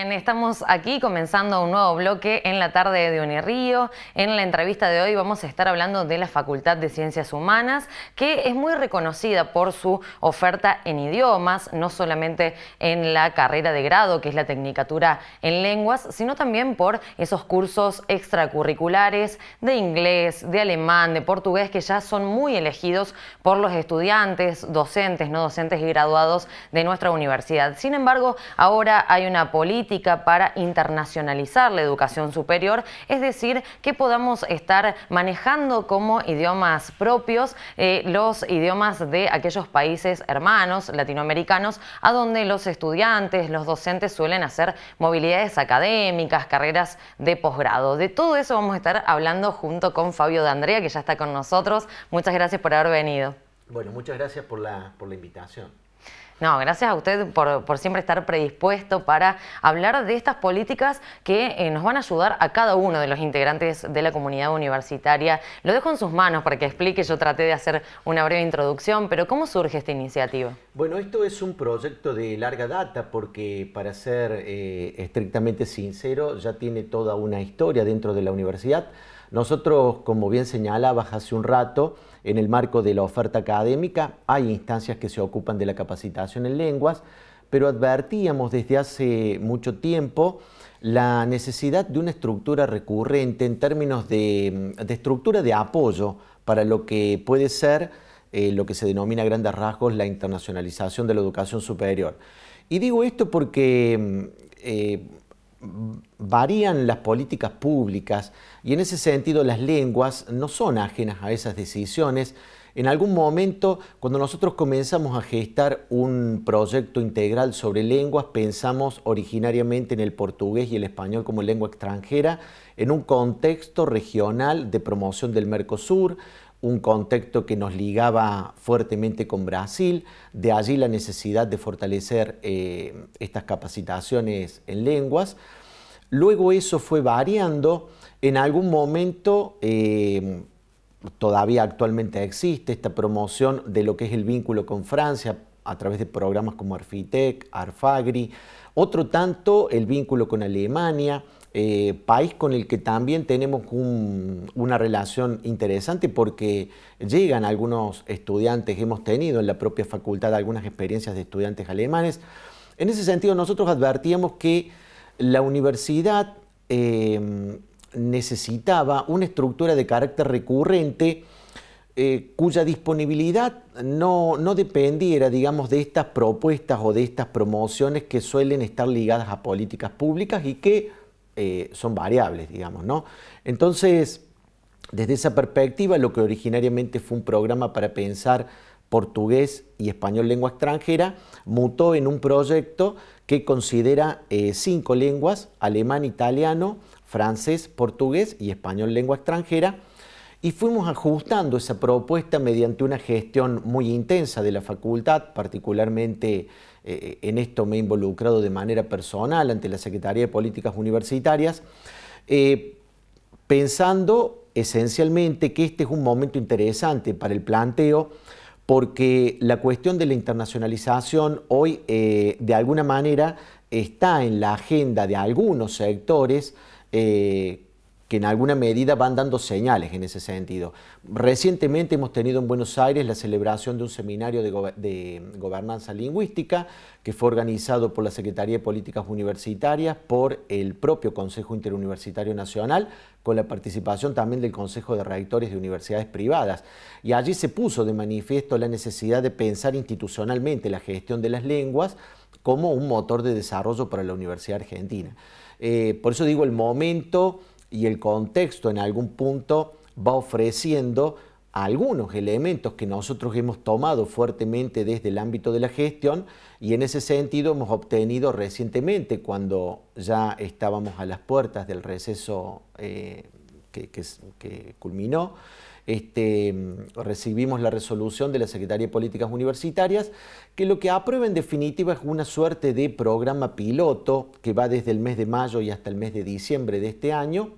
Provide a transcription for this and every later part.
Estamos aquí comenzando un nuevo bloque en la tarde de Unirío. En la entrevista de hoy vamos a estar hablando de la Facultad de Ciencias Humanas, que es muy reconocida por su oferta en idiomas, no solamente en la carrera de grado, que es la tecnicatura en lenguas, sino también por esos cursos extracurriculares de inglés, de alemán, de portugués, que ya son muy elegidos por los estudiantes, docentes, no docentes y graduados de nuestra universidad. Sin embargo, ahora hay una política para internacionalizar la educación superior, es decir, que podamos estar manejando como idiomas propios eh, los idiomas de aquellos países hermanos latinoamericanos, a donde los estudiantes, los docentes suelen hacer movilidades académicas, carreras de posgrado. De todo eso vamos a estar hablando junto con Fabio de Andrea, que ya está con nosotros. Muchas gracias por haber venido. Bueno, muchas gracias por la invitación. No, gracias a usted por, siempre estar predispuesto para hablar de estas políticas que eh, nos van a ayudar a cada uno de los integrantes de la comunidad universitaria. Lo dejo en sus manos para que explique, yo traté de hacer una breve introducción, pero ¿cómo surge esta iniciativa? Bueno, esto es un proyecto de larga data porque para ser eh, estrictamente sincero, ya tiene toda una historia dentro de la universidad. Nosotros, como bien señalabas hace un rato, en el marco de la oferta académica, hay instancias que se ocupan de la capacitación en lenguas, pero advertíamos desde hace mucho tiempo la necesidad de una estructura recurrente en términos de, estructura de apoyo para lo que puede ser eh, lo que se denomina a grandes rasgos la internacionalización de la educación superior. Y digo esto porque mm, eh, varían las políticas públicas y en ese sentido las lenguas no son ajenas a esas decisiones. En algún momento, cuando nosotros comenzamos a gestar un proyecto integral sobre lenguas, pensamos originariamente en el portugués y el español como lengua extranjera, en un contexto regional de promoción del Mercosur un contexto que nos ligaba fuertemente con Brasil, de allí la necesidad de fortalecer eh, estas capacitaciones en lenguas. Luego eso fue variando, en algún momento eh, todavía actualmente existe esta promoción de lo que es el vínculo con Francia a través de programas como Arfitec, Arfagri, otro tanto el vínculo con Alemania, eh, país con el que también tenemos una relación interesante porque llegan algunos estudiantes, hemos tenido en la propia facultad algunas experiencias de estudiantes alemanes. En ese sentido, nosotros advertíamos que la universidad em, necesitaba una estructura de carácter recurrente eh, cuya disponibilidad no, no, dependiera, digamos, de estas propuestas o de estas promociones que suelen estar ligadas a políticas públicas y que eh, son variables, digamos, ¿no? Entonces, desde esa perspectiva, lo que originariamente fue un programa para pensar portugués y español lengua extranjera, mutó en un proyecto que considera eh, cinco lenguas, alemán, italiano, francés, portugués y español lengua extranjera, y fuimos ajustando esa propuesta mediante una gestión muy intensa de la facultad, particularmente eh, en esto me he involucrado de manera personal ante la Secretaría de Políticas Universitarias, eh, pensando esencialmente que este es un momento interesante para el planteo, porque la cuestión de la internacionalización hoy eh, de alguna manera está en la agenda de algunos sectores que en alguna medida van dando señales en ese sentido. Recientemente hemos tenido en Buenos Aires la celebración de un seminario de, gobernanza lingüística que fue organizado por la Secretaría de Políticas Universitarias, por el propio Consejo Interuniversitario Nacional, con la participación también del Consejo de Rectores de Universidades Privadas. Y allí se puso de manifiesto la necesidad de pensar institucionalmente la gestión de las lenguas como un motor de desarrollo para la Universidad Argentina. Eh, por eso digo, el momento y el contexto en algún punto va ofreciendo algunos elementos que nosotros hemos tomado fuertemente desde el ámbito de la gestión y en ese sentido hemos obtenido recientemente, cuando ya estábamos a las puertas del receso eh, que, culminó, este, recibimos la resolución de la Secretaría de Políticas Universitarias, que lo que aprueba en definitiva es una suerte de programa piloto que va desde el mes de mayo y hasta el mes de diciembre de este año,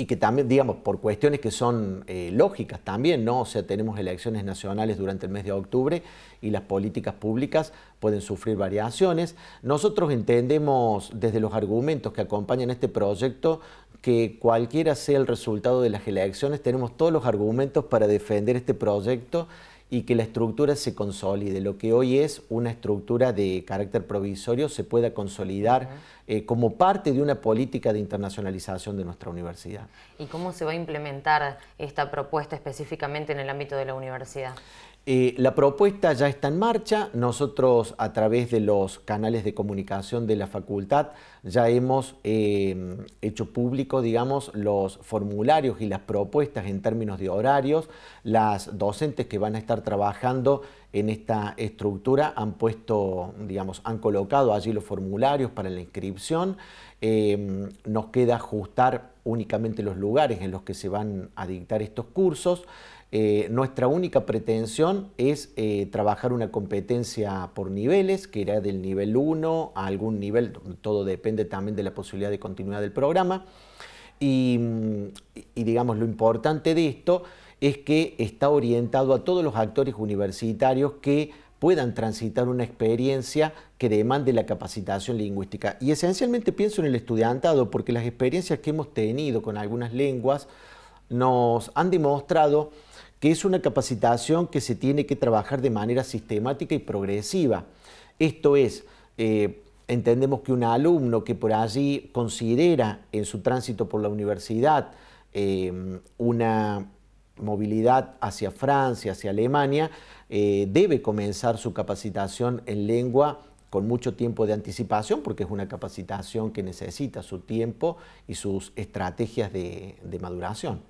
y que también, digamos, por cuestiones que son eh, lógicas también, ¿no? O sea, tenemos elecciones nacionales durante el mes de octubre y las políticas públicas pueden sufrir variaciones. Nosotros entendemos desde los argumentos que acompañan este proyecto que cualquiera sea el resultado de las elecciones, tenemos todos los argumentos para defender este proyecto y que la estructura se consolide. Lo que hoy es una estructura de carácter provisorio se pueda consolidar eh, como parte de una política de internacionalización de nuestra universidad. ¿Y cómo se va a implementar esta propuesta específicamente en el ámbito de la universidad? Eh, la propuesta ya está en marcha. Nosotros a través de los canales de comunicación de la facultad ya hemos eh, hecho público, digamos, los formularios y las propuestas en términos de horarios. Las docentes que van a estar trabajando en esta estructura han puesto, digamos, han colocado allí los formularios para la inscripción. Eh, nos queda ajustar únicamente los lugares en los que se van a dictar estos cursos. Eh, nuestra única pretensión es eh, trabajar una competencia por niveles, que era del nivel 1 a algún nivel, todo depende también de la posibilidad de continuidad del programa. Mm, y digamos, lo importante de esto es que está orientado a todos los actores universitarios que puedan transitar una experiencia que demande la capacitación lingüística. Y esencialmente pienso en el estudiantado, porque las experiencias que hemos tenido con algunas lenguas nos han demostrado que es una capacitación que se tiene que trabajar de manera sistemática y progresiva. Esto es, eh, entendemos que un alumno que por allí considera en su tránsito por la universidad eh, una movilidad hacia Francia, hacia Alemania, eh, debe comenzar su capacitación en lengua con mucho tiempo de anticipación, porque es una capacitación que necesita su tiempo y sus estrategias de, maduración.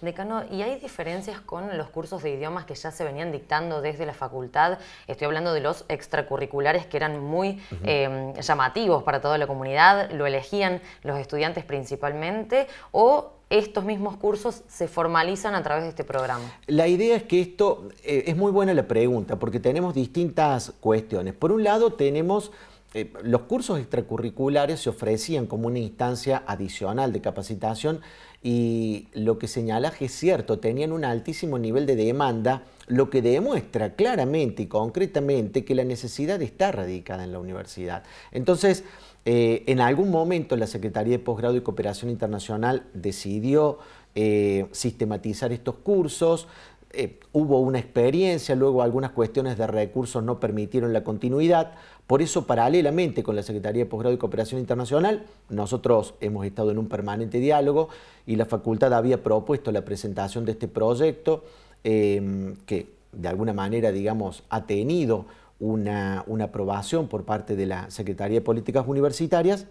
Decano, ¿y hay diferencias con los cursos de idiomas que ya se venían dictando desde la facultad? Estoy hablando de los extracurriculares que eran muy eh, llamativos para toda la comunidad, lo elegían los estudiantes principalmente, o estos mismos cursos se formalizan a través de este programa? La idea es que esto, eh, es muy buena la pregunta, porque tenemos distintas cuestiones. Por un lado tenemos... Eh, los cursos extracurriculares se ofrecían como una instancia adicional de capacitación y lo que señala que es cierto, tenían un altísimo nivel de demanda, lo que demuestra claramente y concretamente que la necesidad está radicada en la universidad. Entonces, eh, en algún momento la Secretaría de Posgrado y Cooperación Internacional decidió eh, sistematizar estos cursos, eh, hubo una experiencia, luego algunas cuestiones de recursos no permitieron la continuidad, por eso paralelamente con la Secretaría de Posgrado y Cooperación Internacional, nosotros hemos estado en un permanente diálogo y la facultad había propuesto la presentación de este proyecto que de alguna manera, digamos, ha tenido una, aprobación por parte de la Secretaría de Políticas Universitarias,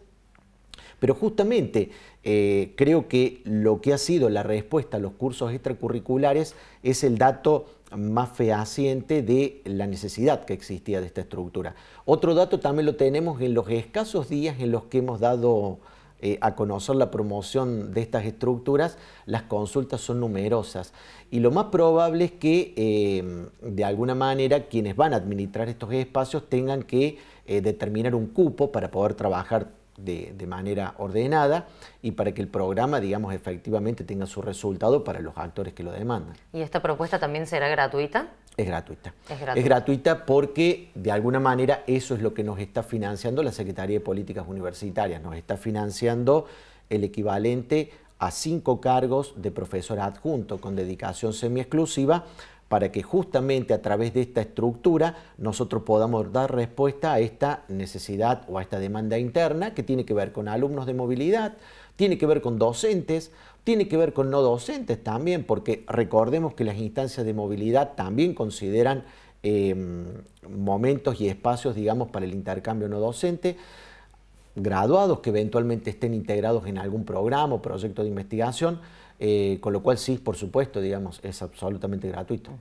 pero justamente eh, creo que lo que ha sido la respuesta a los cursos extracurriculares es el dato más fehaciente de la necesidad que existía de esta estructura. Otro dato también lo tenemos en los escasos días en los que hemos dado eh, a conocer la promoción de estas estructuras, las consultas son numerosas. Y lo más probable es que, eh, de alguna manera, quienes van a administrar estos espacios tengan que eh, determinar un cupo para poder trabajar de, de, manera ordenada y para que el programa, digamos, efectivamente tenga su resultado para los actores que lo demandan. ¿Y esta propuesta también será gratuita? Es gratuita. es gratuita. porque de alguna manera eso es lo que nos está financiando la Secretaría de Políticas Universitarias. Nos está financiando el equivalente a cinco cargos de profesor adjunto con dedicación semi-exclusiva, para que justamente a través de esta estructura nosotros podamos dar respuesta a esta necesidad o a esta demanda interna que tiene que ver con alumnos de movilidad, tiene que ver con docentes, tiene que ver con no docentes también, porque recordemos que las instancias de movilidad también consideran em, momentos y espacios, digamos, para el intercambio no docente, graduados que eventualmente estén integrados en algún programa o proyecto de investigación, eh, con lo cual sí, por supuesto, digamos, es absolutamente gratuito.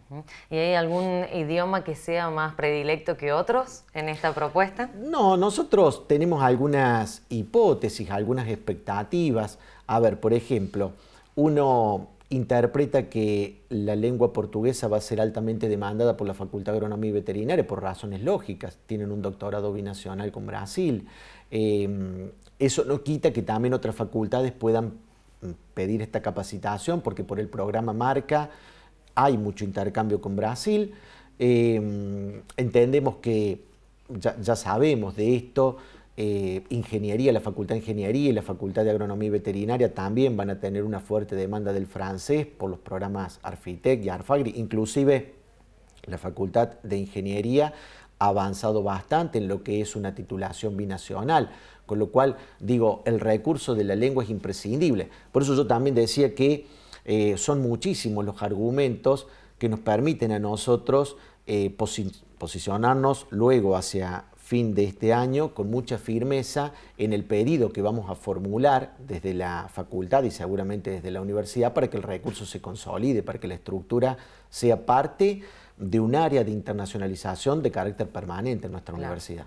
¿Y hay algún idioma que sea más predilecto que otros en esta propuesta? No, nosotros tenemos algunas hipótesis, algunas expectativas. A ver, por ejemplo, uno interpreta que la lengua portuguesa va a ser altamente demandada por la Facultad de Agronomía y Veterinaria por razones lógicas. Tienen un doctorado binacional con Brasil. Em, eso no quita que también otras facultades puedan pedir esta capacitación porque por el programa Marca hay mucho intercambio con Brasil. Eh, entendemos que ya, sabemos de esto. Eh, ingeniería, la Facultad de Ingeniería y la Facultad de Agronomía y Veterinaria también van a tener una fuerte demanda del francés por los programas Arfitec y Arfagri. Inclusive la Facultad de Ingeniería ha avanzado bastante en lo que es una titulación binacional. Con lo cual, digo, el recurso de la lengua es imprescindible. Por eso yo también decía que eh, son muchísimos los argumentos que nos permiten a nosotros eh, posicionarnos luego hacia fin de este año con mucha firmeza en el pedido que vamos a formular desde la facultad y seguramente desde la universidad para que el recurso se consolide, para que la estructura sea parte de un área de internacionalización de carácter permanente en nuestra universidad.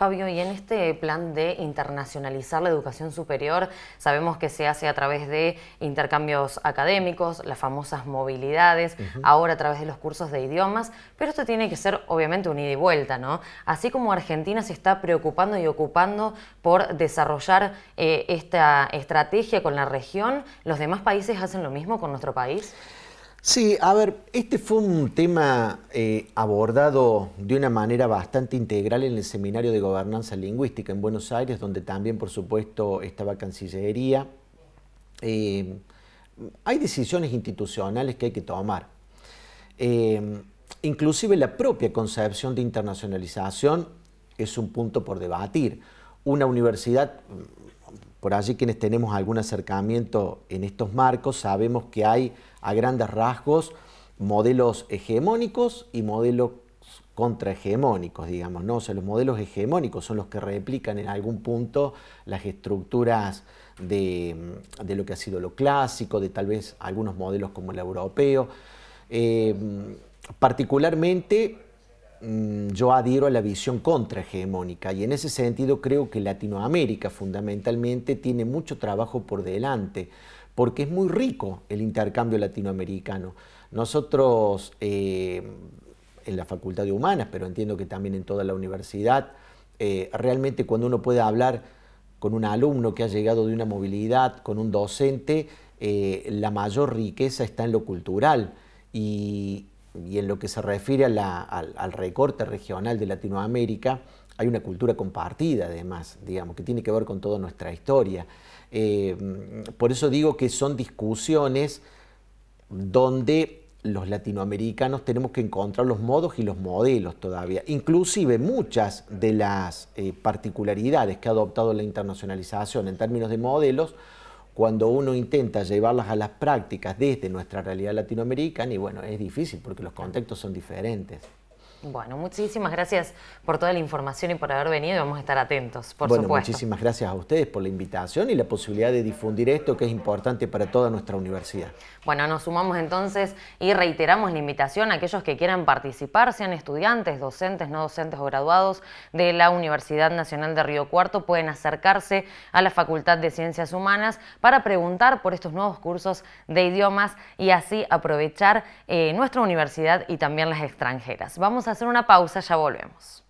Fabio, y en este plan de internacionalizar la educación superior, sabemos que se hace a través de intercambios académicos, las famosas movilidades, ahora a través de los cursos de idiomas, pero esto tiene que ser obviamente un ida y vuelta, ¿no? Así como Argentina se está preocupando y ocupando por desarrollar eh, esta estrategia con la región, ¿los demás países hacen lo mismo con nuestro país? Sí, a ver, este fue un tema eh, abordado de una manera bastante integral en el Seminario de Gobernanza Lingüística en Buenos Aires, donde también, por supuesto, estaba Cancillería. Eh, hay decisiones institucionales que hay que tomar. Eh, inclusive la propia concepción de internacionalización es un punto por debatir. Una universidad por allí quienes tenemos algún acercamiento en estos marcos sabemos que hay a grandes rasgos modelos hegemónicos y modelos contrahegemónicos, digamos, ¿no? O sea, los modelos hegemónicos son los que replican en algún punto las estructuras de, mm, lo que ha sido lo clásico, de tal vez algunos modelos como el europeo. Eh, mm, particularmente Mm, yo adhiero a la visión contrahegemónica y en ese sentido creo que Latinoamérica fundamentalmente tiene mucho trabajo por delante porque es muy rico el intercambio latinoamericano. Nosotros eh, en la Facultad de Humanas, pero entiendo que también en toda la universidad, eh, realmente cuando uno puede hablar con un alumno que ha llegado de una movilidad, con un docente, eh, la mayor riqueza está en lo cultural. Y, y en lo que se refiere al, recorte regional de Latinoamérica, hay una cultura compartida además, digamos, que tiene que ver con toda nuestra historia. Eh, por eso digo que son discusiones donde los latinoamericanos tenemos que encontrar los modos y los modelos todavía. Inclusive muchas de las eh, particularidades que ha adoptado la internacionalización en términos de modelos cuando uno intenta llevarlas a las prácticas desde nuestra realidad latinoamericana, y bueno, es difícil porque los contextos son diferentes. Bueno, muchísimas gracias por toda la información y por haber venido. Vamos a estar atentos, por bueno, Muchísimas gracias a ustedes por la invitación y la posibilidad de difundir esto que es importante para toda nuestra universidad. Bueno, nos sumamos entonces y reiteramos la invitación a aquellos que quieran participar, sean estudiantes, docentes, no docentes o graduados de la Universidad Nacional de Río Cuarto, pueden acercarse a la Facultad de Ciencias Humanas para preguntar por estos nuevos cursos de idiomas y así aprovechar eh, nuestra universidad y también las extranjeras. Vamos hacer una pausa, ya volvemos.